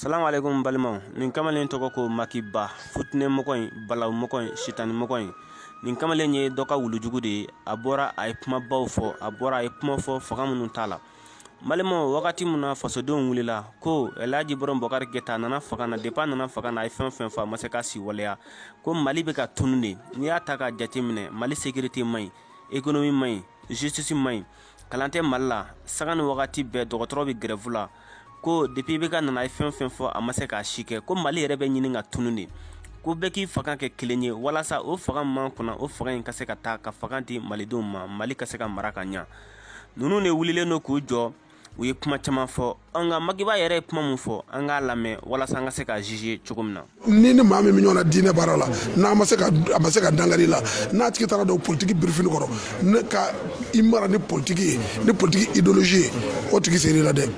salamu alaikum n balimaw nin kamalen tɔgɔ ko makiba futinɛ mɔgɔ in balawu mɔgɔ in sitani mɔgɔ in nin kamalen ye dɔ ka wulujugu de ye a bɔra a ye kumabaw fɔ a bɔra a ye kuma fɔ faga minnu t'a la balimaw wagati min na fasodenw wulila ko elhaji bɔrɔn bɔkari keta nana faga na depi nana faga na a ye fɛn fɛn fa a ma se ka si waleya ko mali bɛ ka tunu de n'i y'a ta k'a jate minɛ mali sekirite man ɲi ekonomi man ɲi jusitisi man ɲi kalan tɛ mali la sanga ni wagati bɛɛ dɔgɔtɔrɔ be gɛrɛfu la ko depi i be ka nana ye fɛn fɛn fɔ a ma se k'a si kɛ ko mali yɛrɛ bɛ ɲini ka tunu de ko bɛɛ k'i fanga kɛ kelen ye walasa o fanga man kunna o fanga ɲi ka se ka taa ka fanga di malidenw ma mali ka se ka mara ka ɲa nunu de wulilen do k'u jɔ u ye kuma caman fɔ nka magiba yɛrɛ ye kuma min fɔ an k'a lamɛn walasa an ka se ka jije cogo min na ni ni maa min bɛ ɲɔgɔn na diinɛ baara la n'a ma se ka a ma se ka dangari la n'a tigi taara don politiki birifini kɔrɔ ne ka i mara ni politiki ye ni politiki idéologie ye o tigi ser'i la dɛ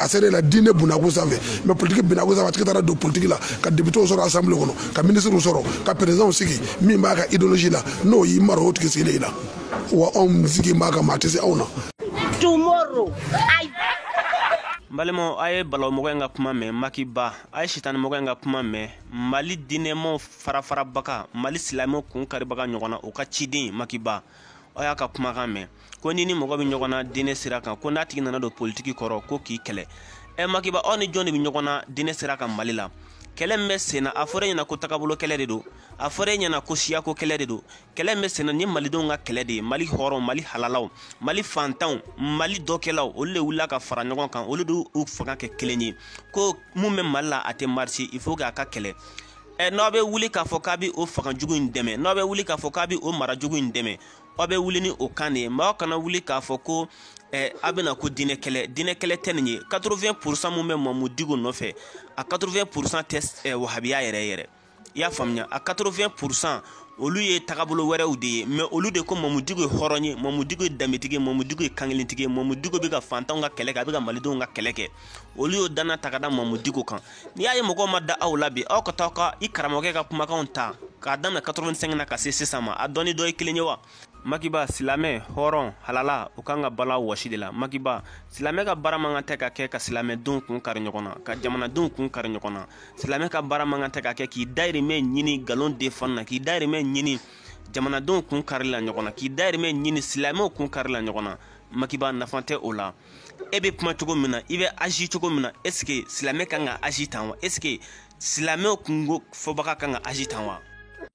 a ser'i la diinɛ bunakun sanfɛ mɛ politiki bunakun sanfɛ a tigi taara don politiki la ka députéw sɔrɔ assemblée kɔnɔ ka ministrew sɔrɔ ka présidentw sigi min b'a ka idéologie la n'o y'i mara o tigi sigilen i la wa anw sigi b'a kama a tɛ se anw na tomorrow I n balimaw a ye balawmɔgɔ in ka kuma mɛn makiba a ye sitanimɔgɔ in ka kuma mɛn mali dinɛmaw farafarabaga mali silamɛw kun karibaga ɲɔgɔn o ka ciden makiba a y'a ka kumakan mɛn ko ni ni mɔgɔ be ɲɔgɔnna dinɛ sira kan ko n'a tigi nana don politiki kɔrɔ ko k'i kɛlɛ ɛ e makiba aw ni jɔn de be ɲɔgɔnna dinɛ sira kan mali la kɛlɛ min bɛ senna a fɔra e ɲɛna ko tagabolo kɛlɛ de don a fɔra e ɲɛna ko siyako kɛlɛ de don kɛlɛ min bɛ senna nin ye malidenw ka kɛlɛ de ye mali hɔrɔnw mali halalaw mali fantanw mali dɔkɛlaw olu de wulila ka fara ɲɔgɔn kan olu de y'u fanga kɛ kelen ye ko mun bɛ mali la a tɛ marisi il faut que a ka kɛlɛ ɛ n'aw bɛ wuli k'a fɔ k'a bɛ o fanga jugu in dɛmɛ n'aw bɛ wuli k'a fɔ k'a bɛ o mara jugu in dɛmɛ aw bɛ wuli ni o kan de ye maaw kana wuli k'a fɔ ko Eh, a bena ko dinɛ kɛlɛ dinɛ kɛlɛ tɛ nin ye 80 pourcent mun bɛ mamu digo nɔfɛ a 80 pourcent tɛ eh, wahabiya yɛrɛ yɛrɛ i y'a faamuya a 80 pourcent olu ye tagabolo wɛrɛw de ye mɛ olu de ko mamudigo ye hɔrɔn ye mamudigo ye danbetigi ye mamudigo ye kankelentigi ye mamudigo bɛ ka fantanw ka kɛlɛ kɛ a bɛ ka malidenw ka kɛlɛ kɛ olu y'o danna ta ka da mamudigo kan n'i y'a ye mɔgɔw ma da aw la bi aw ka taa aw ka i karamɔgɔkɛ ka kumakanw ta k'a daminɛ 85 na ka se sisan ma a dɔɔni dɔ ye kelen ye wa makiba silamɛ hɔrɔn halala o kan ka bala wasi de la makiba silamɛ ka baara man kan tɛ ka kɛ ka silamɛdenw kun kari ɲɔgɔn na ka jamanadenw kun kari ɲɔgɔn na silamɛ ka baara man kan tɛ ka kɛ k'i dayirimɛ ɲini galon de fan na k'i dayirimɛ ɲini jamanadenw kun kari la ɲɔgɔn na k'i dayirimɛ ɲini silamɛw kun kari la ɲɔgɔn na makiba nafa tɛ o la e bɛ kuma cogo min na i bɛ agi cogo min na est ce que silamɛ kan ka agi tan wa est ce que silamɛw kungo fɔbaga kan ka agi tan wa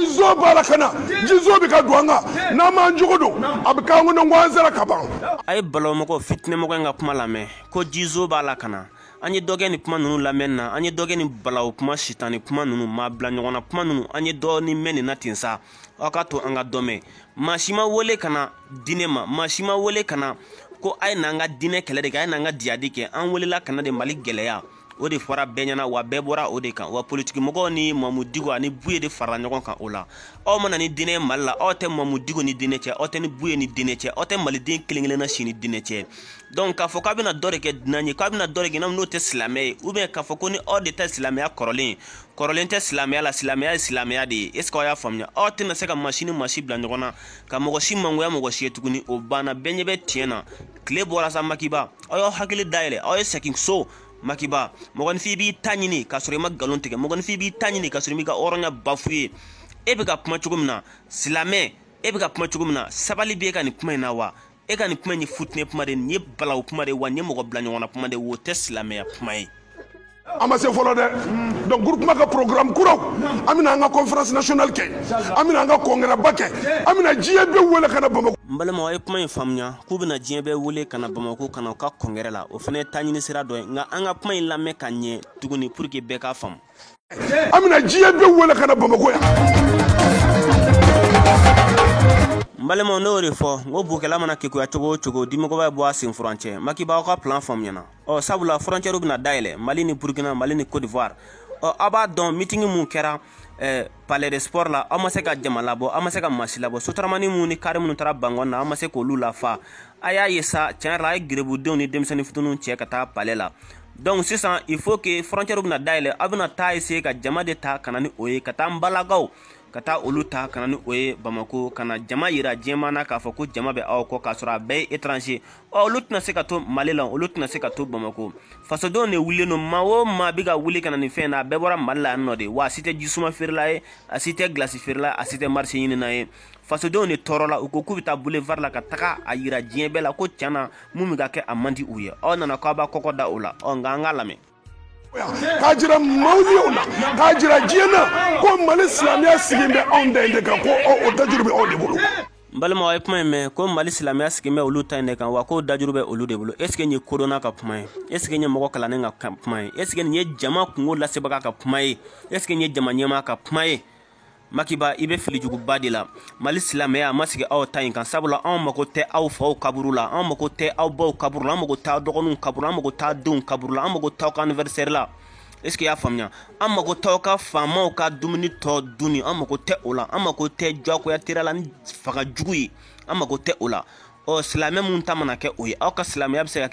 jizo b'a kana jizo bɛ ka don an kan n'an m'an jogo don a bɛ k'an kɔnɔ ko an sera ka ban. a ye balɔmɔgɔ fitinɛmɔgɔ in ka kuma lamɛn ko jizo b'a la kana an ye dɔ kɛ nin kuma ninnu lamɛnni na an ye dɔ kɛ nin balawu kuma sitani kuma ninnu maa bila ɲɔgɔnna kuma ninnu an ye dɔɔni mɛn nin na ten sa aw k'a to an ka dɔ mɛn maa si ma wele ka na diinɛ ma maa si ma wele ka na ko a ye n'an ka diinɛ kɛlɛ de kɛ a ye n'an ka diyadi kɛ an welela ka na de mali gɛlɛya o de fɔra bɛɛ ɲɛna wa bɛɛ bɔra o de kan wa politikimɔgɔw ni mamudigo ani buye de farala ɲɔgɔn kan o la aw mana ni dinɛ ye mali la aw tɛ mamudigo ni dinɛ cɛ aw tɛ ni buye ni dinɛ cɛ aw tɛ maliden kelen kelenna si ni dinɛ cɛ donc k'a fɔ k'a bena dɔ de kɛ dinan ye k'a bena dɔ de kɛ n'o tɛ silamɛ ye ou bien k'a fɔ ko ni aw de tɛ silamɛya kɔrɔlen kɔrɔlen tɛ silamɛya la silamɛya ye silamɛya de ye est ce que aw y'a faamuya aw tɛna se ka masi ni masi bila ɲɔgɔn na ka mɔgɔ si mangoya mɔgɔ si ye tuguni o banna bɛɛ ɲɛ bɛ tiɲɛ na tile bɔra sa makiba aw y'aw hakili dayɛlɛ aw ye segin so makiba mɔgɔninfin b'i ta ɲini k'a sɔrɔ i ma galon tigɛ mɔgɔninfin b'i ta ɲini k'a sɔrɔ i m'i ka hɔrɔnya bafu ye e bɛ ka kuma cogo min na silamɛ e bɛ ka kuma cogo min na sabali b'e ka nin kuma in na wa e ka nin kuma in ye futinɛ kuma de ye nin ye balawu kuma de ye wa nin ye mɔgɔ bila ɲɔgɔnna kuma de ye o tɛ silamɛya kuma ye an ma se fɔlɔ dɛ donc groupement ka programme kuraw an bena an ka conférence nationale kɛ an bena an ka congrès ba kɛ an bena diɲɛ bɛɛ wele ka na bamako n balimaw a ye kuma in faamuya k'u bena diɲɛ bɛɛ wele ka na bamako ka na u ka kɔngɛrɛ la o fɛnɛ ta ɲini sira dɔ ye nka an ka kuma in lamɛn ka ɲɛ tuguni pour que bɛɛ k'a faamu an bena diɲɛ bɛɛ wele ka na bamako ya balimaw ne y'o de fɔ n ko bokɛla mana kekuya cogo o cogo dimɔgɔba bɔ a sen furancɛ makibaaw ka plan faamuyana ɔ sabula furancɛriw bɛna dayɛlɛ mali ni burukina mali ni cote d'ivoire ɔ aw b'a dɔn mitingi mun kɛra eh, palais de sport la aw ma se ka jama labɔ aw ma se ka masi labɔ sotaramani mun ni kari minnu taara bangɔn na aw ma se k'olu lafa a y'a ye sa tiɲɛ yɛrɛ la a ye gerebudenw ni denmisɛnnin fitininw cɛ ka taa palais la donc sisan il faut que frontière bɛna dayɛlɛ aw bɛna taa essayer ka jama de ta ka na ni o ye ka taa n balakaw ka taa olu ta ka na ni o ye bamako ka na jama yira jɛmana k'a fɔ ko jama bɛ aw kɔ k'a sɔrɔ a bɛɛ ye étranger ɔ olu tɛna se ka to mali la olu tɛna se ka to bamako fasodenw de wulilen don maa o maa bɛ ka wuli ka na nin fɛn in na a bɛɛ bɔra mali la yan nɔ de wa a si tɛ jisuma feerela ye a si tɛ gilasi feerela a si tɛ marise ɲinina ye fasodenw de tɔɔrɔla u ko k'u bɛ taa boulevard la ka taga a yira diɲɛ bɛɛ la ko tiɲɛ na mun bɛ ka kɛ a man di u ye aw nana k'aw b'a kɔkɔ da o la ɔ nka an k'a lamɛn k'a jira maaw ye o la k'a jira diɲɛ na ko mali silamɛya sigilen bɛ anw da in de kan ko o dajuru bɛ anw de bolo n balimaw a ye kuma in mɛn ko mali silamɛya sigilen bɛ olu ta in de kan wa k'o dajuru bɛ olu de bolo est ce que nin ye kodɔnna ka kuma ye est ce que nin ye mɔgɔ kalannen ka kuma ye est ce que nin ye jama kungo lasebaga ka kuma ye est ce que nin ye jama ɲɛmaa ka kuma ye Mä ki ba ibe fili djou gu bade la. Mali sila mè ya, mwen si gen awa ta yon kan. Sab la, an mw akote awa faw kabur la. An mw akote awa bè w kabur la. An mw akote adokon nou kabur la. An mw akote adoun kabur la. An mw akote akwa aneversel la. Eske ya fwam nyan. An mw akote akwa fwa, mwen akote adoun mweni tò douni. An mw akote ou la. An mw akote djou akwe atire lan fwaka djou yi. An mw akote ou la. O, sila mè mweni ta man ake ou. Aka sila mè yabse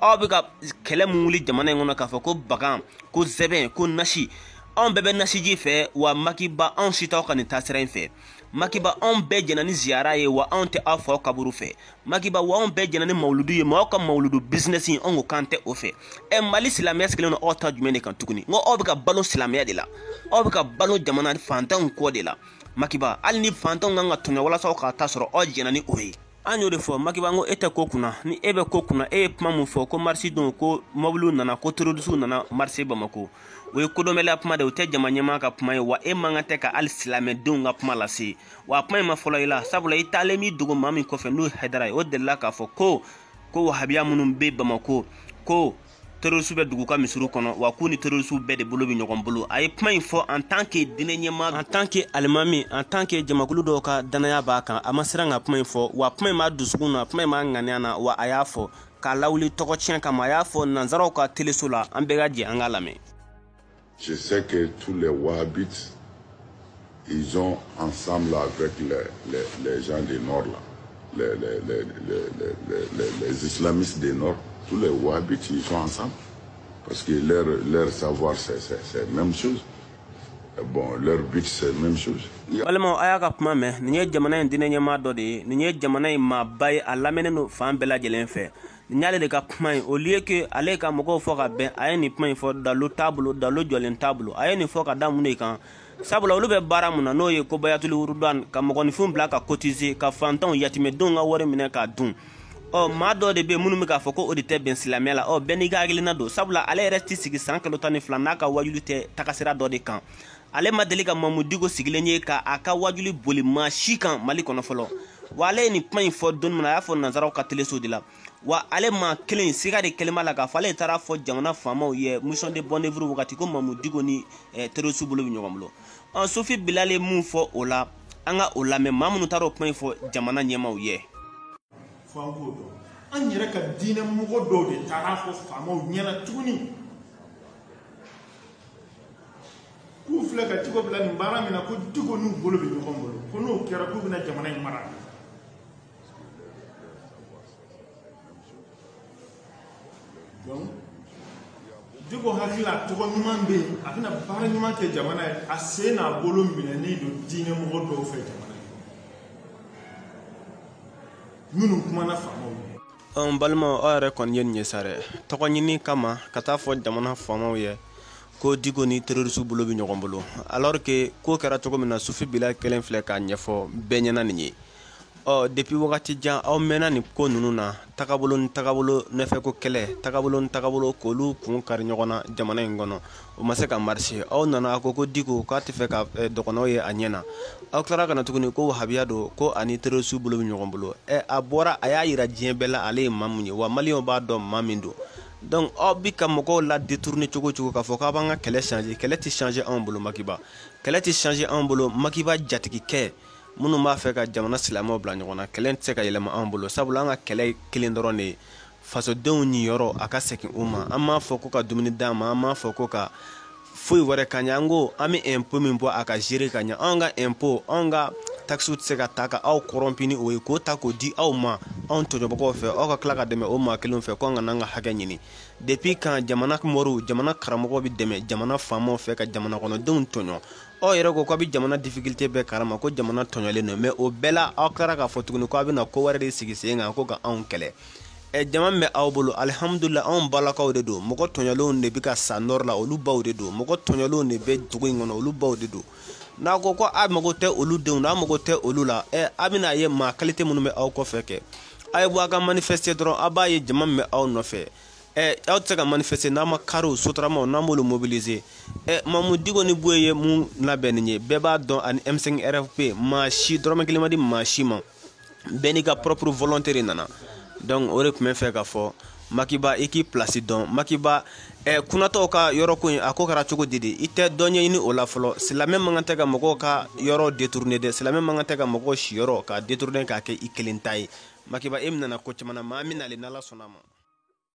aw bɛ ka kɛlɛ mun wuli jamana in kɔnɔ k'a fɔ ko bagan ko zɛbɛn ko nasi anw bɛɛ bɛ nasiji fɛ wa makiba anw si t'aw ka nin taasira in fɛ makiba anw bɛɛ jɛnna ni ziyara ye wa anw tɛ aw faw kaburu fɛ makiba wa anw bɛɛ jɛnna ni mawuludu ye ma aw ka mawuludu bisinesi anw ko k'an tɛ o fɛ ɛ mali silamɛya sigilen don aw ta jumɛn de kan tuguni n ko aw bɛ ka balo silamɛya de la aw bɛ ka balo jamana fantanw kɔ de la makiba hali ni fantanw kan ka tɔɲɔ walasa aw k'a ta sɔrɔ aw jɛnna ni o ye an y'o de fɔ makibango e tɛ ko kunna ni e bɛ ko kunna e ye kuma mun fɔ ko marisi don ko mɔbiliw nana ko terorisiw nana marise bamako o ye kodɔnbɛla kuma de o tɛ jama ɲɛma ka kuma ye wa e man ka tɛ ka hali silamɛdenw ka kuma lase wa kuma in ma fɔlɔ i la sabula i taalen m'i dogo ma min kɔfɛ n'o hɛdara ye o delila k'a fɔ ko ko wahabiya minnu be bamako ko terorisiw bɛ dugu ka misiriw kɔnɔ wa k'u ni terorisiw bɛɛ de bolo bɛ ɲɔgɔn bolo a ye kuma in fɔ en tant ke dinɛ ɲɛma en tant que alimami an tant ke jamakulu dɔw ka dannaya b'a kan a ma siran ka kuma in fɔ wa kuma in b'a dusukun na kuma in b'a ŋaniya na wa a y'a fɔ k'a lawuli tɔgɔ tiɲɛ kama a y'a fɔ nanzaraw ka teleso la an bɛɛ ka jɛ an k'a lamɛn Je sais que tous les Wahhabites, ils ont ensemble avec les, les, les gens du Nord, là, les, les, les, les, les, les, les islamistes du Nord, tous les Wahhabites, ils sont ensemble. Parce que leur, leur savoir, c'est la même chose. bon leur but c'est même chose. walima a y'a ka kuma mɛn nin ye jamana in diinɛ ma do de ye ye jamana in maaba ye a lamɛnnen don fan bɛɛ lajɛlen fɛ nin y'ale de ka kuma ye au lieu que ale ka mɔgɔw fɔ ka bɛn a ye nin kuma in fɔ dalo t'a bolo dalo jɔlen t'a bolo a ye nin ka da mun de kan sabula olu bɛ baara mun na n'o ye kobayatuli wurudan ka mɔgɔninfinw bila ka kotize ka fantanw yatimedenw ka wari mine k'a dun. ɔ maa dɔ de bɛ minnu bɛ k'a fɔ ko o de tɛ bɛn silamɛya la ɔ bɛɛ n'i ka hakilina don sabula ale yɛrɛ ti sigi san kalo tan ni fila n'a ka wajuli tɛ tagasira dɔ de kan ale ma deli ka mamudigo sigilen ye ka a ka wajuli boli maa si kan mali kɔnɔ fɔlɔ wa ale ye nin kuma in fɔ don min na a y'a fɔ nanzaraw ka teleso de la wa ale maa kelen siga de kelen b'a la k'a fɔ ale taara fɔ jamana faamaw ye mission de bon devre wagati ko mamudigo ni eh, terroriste bolo bɛ ɲɔgɔn bolo ɔ sofi bilal ye mun fɔ o la an ka o lamɛn maa minnu taara o kuma in fɔ jamana ɲɛmaw ye f'an k'o dɔn an yɛrɛ ka diinɛ mɔgɔ dɔw de taara fɔ faamaw ɲɛna tuguni k'u filɛ ka bila nin baara min na ko n'u bolo bɛ ɲɔgɔn bolo ko n'o kɛra k'u bɛna jamana in mara donc hakili la tɔgɔ ɲuman bɛ yen a bɛna baara ɲuman kɛ jamana ye a sen n'a bolo minɛnen don diinɛ mɔgɔ dɔw fɛ jamana minnu kumana faamaw ye an balima aw yɛrɛ kɔni ye nin ye sa dɛ tɔgɔ ɲini kama ka taa fɔ jamana faamaw ye ko diko ni terorisiw bolo be ɲɔgɔn bolo alors que koo kɛra cogo min na sufi bila kelen filɛ k'a ɲɛfɔ bɛɛ ɲɛna nin ye ɔ depuis wagati jan aw mɛnna nin ko nunu na tagabolo ni tagabolo nɔfɛko kɛlɛ tagabolo ni tagabolo k'olu kun kari ɲɔgɔn na jamana in kɔnɔ o ma se ka marise aw nana a ko ko diko k'a tɛ fɛ ka dɔgɔnɔw ye a ɲɛ na aw tilara kana tuguni ko wahabiya don ko ani terorisu bolo be ɲɔgɔn bolo ɛ a bɔra a y'a yira diɲɛ bɛɛ la ale ye ma mun ye wa maliyɛnw b'a dɔn ma min do donc aw bi ka mɔgɔw la détourne cogo cogo k'a fɔ k'a b'an ka kɛlɛ changer kɛlɛ tɛ changer anw bolo makiba kɛlɛ tɛ changer anw bolo makiba jatigikɛ minnu b'a fɛ ka jamana silamɛw bila ɲɔgɔn na kɛlɛ tɛ se ka yɛlɛma an bolo sabula an ka kɛlɛ kelen dɔrɔn de ye fasodenw niyɔrɔ a ka segin u ma an m'a fɔ ko ka dumuni d'an ma an m'a fɔ ko ka foyi wɛrɛ ka ɲɛ an ko an bɛ ɛnpo min bɔ a ka zere ka ɲɛ anw ka ɛnpo anw ka takisiw tɛ se ka ta ka aw kɔrɔnpi ni o ye k'o ta k'o di aw ma anw tɔɲɔbagaw fɛ aw ka tila ka dɛmɛ o maa kelenw fɛ k'an ka n'an ka hakɛ ɲini depi kan jamana mɔriw jamana karamɔgɔw bɛ dɛmɛ jamana faamaw fɛ ka jamana kɔnɔdenw tɔɲɔ aw yɛrɛ ko k'a bɛ jamana difikilite bɛɛ karama ko jamana tɔɲɔlen don mɛ o bɛɛ la aw tilara k'a fɔ tuguni k'a bɛna ko wɛrɛ de sigi sen kan ko ka anw kɛlɛ Eh, jama min bɛ aw bolo alihamudulila anw balakaw de don mɔgɔ tɔɲɔlenw de bɛ ka sa nɔrɔ la olu baw de don mɔgɔ tɔɲɔlenw de bɛ dugu in kɔnɔ olu baw de don n'a ko ko a mago tɛ olu denw na a mago tɛ olu la ɛ eh, a bɛna a ye maa kalite minnu bɛ aw kɔfɛ kɛ a ye bɔ a ka manifeste dɔrɔn a b'a ye jama min bɛ aw nɔfɛ ɛ eh, aw tɛ se ka manifeste n'aw ma kariw sotaramaw n'an b'olu mobilize ɛ mamu digo ni boye ye mun labɛn nin ye bɛɛ b'a dɔn ani m5 rfp maa si dɔrɔmɛ kelen ma di maa si ma bɛɛ n'i ka propre volonté de nana donc o de tun bɛ fɛ ka fɔ makiba i k'i pilasi dɔn makiba ɛ kunnatɔw ka yɔrɔ ko in a ko kɛra cogo di de i tɛ dɔn ɲɛɲini o la fɔlɔ silamɛ man kan tɛ ka mɔgɔw ka yɔrɔ deturune dɛ silamɛ man kan tɛ ka mɔgɔw siyɔrɔ ka deturune k'a kɛ i kelen ta ye makiba e bɛna ko caman na maa min nalen n'ala sɔnn'a ma